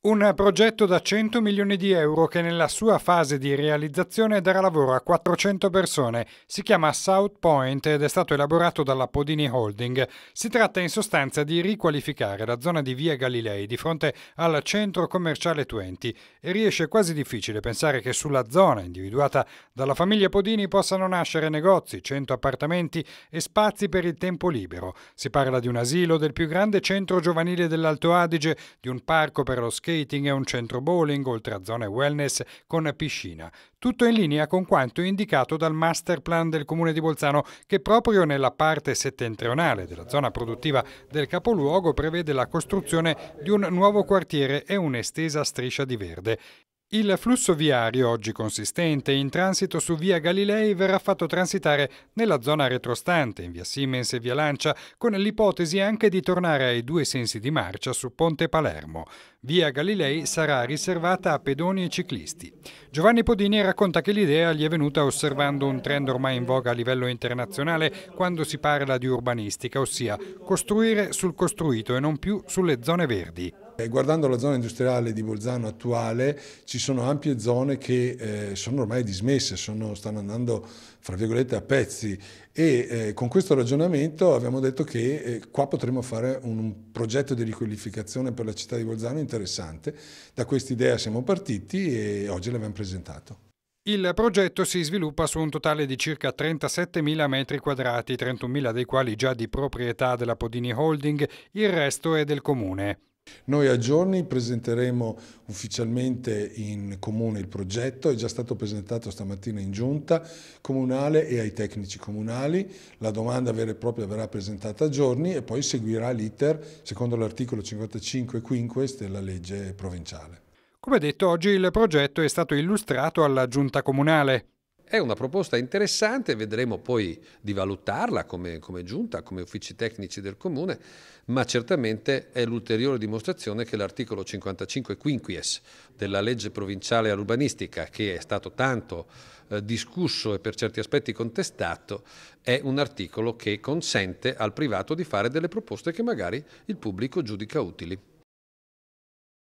Un progetto da 100 milioni di euro che nella sua fase di realizzazione darà lavoro a 400 persone. Si chiama South Point ed è stato elaborato dalla Podini Holding. Si tratta in sostanza di riqualificare la zona di Via Galilei di fronte al centro commerciale Twenty. e riesce quasi difficile pensare che sulla zona individuata dalla famiglia Podini possano nascere negozi, 100 appartamenti e spazi per il tempo libero. Si parla di un asilo, del più grande centro giovanile dell'Alto Adige, di un parco per lo skate skating e un centro bowling, oltre a zone wellness con piscina. Tutto in linea con quanto indicato dal master plan del comune di Bolzano che proprio nella parte settentrionale della zona produttiva del capoluogo prevede la costruzione di un nuovo quartiere e un'estesa striscia di verde. Il flusso viario, oggi consistente in transito su via Galilei, verrà fatto transitare nella zona retrostante, in via Siemens e via Lancia, con l'ipotesi anche di tornare ai due sensi di marcia su Ponte Palermo. Via Galilei sarà riservata a pedoni e ciclisti. Giovanni Podini racconta che l'idea gli è venuta osservando un trend ormai in voga a livello internazionale quando si parla di urbanistica, ossia costruire sul costruito e non più sulle zone verdi. Guardando la zona industriale di Bolzano attuale ci sono ampie zone che eh, sono ormai dismesse, sono, stanno andando fra virgolette a pezzi e eh, con questo ragionamento abbiamo detto che eh, qua potremmo fare un, un progetto di riqualificazione per la città di Bolzano interessante. Da questa idea siamo partiti e oggi l'abbiamo presentato. Il progetto si sviluppa su un totale di circa 37.000 metri quadrati, 31.000 dei quali già di proprietà della Podini Holding, il resto è del comune. Noi a giorni presenteremo ufficialmente in comune il progetto, è già stato presentato stamattina in giunta comunale e ai tecnici comunali, la domanda vera e propria verrà presentata a giorni e poi seguirà l'iter secondo l'articolo 55 quinques della legge provinciale. Come detto, oggi il progetto è stato illustrato alla giunta comunale. È una proposta interessante, vedremo poi di valutarla come, come giunta, come uffici tecnici del Comune, ma certamente è l'ulteriore dimostrazione che l'articolo 55 quinquies della legge provinciale all'urbanistica, che è stato tanto eh, discusso e per certi aspetti contestato, è un articolo che consente al privato di fare delle proposte che magari il pubblico giudica utili.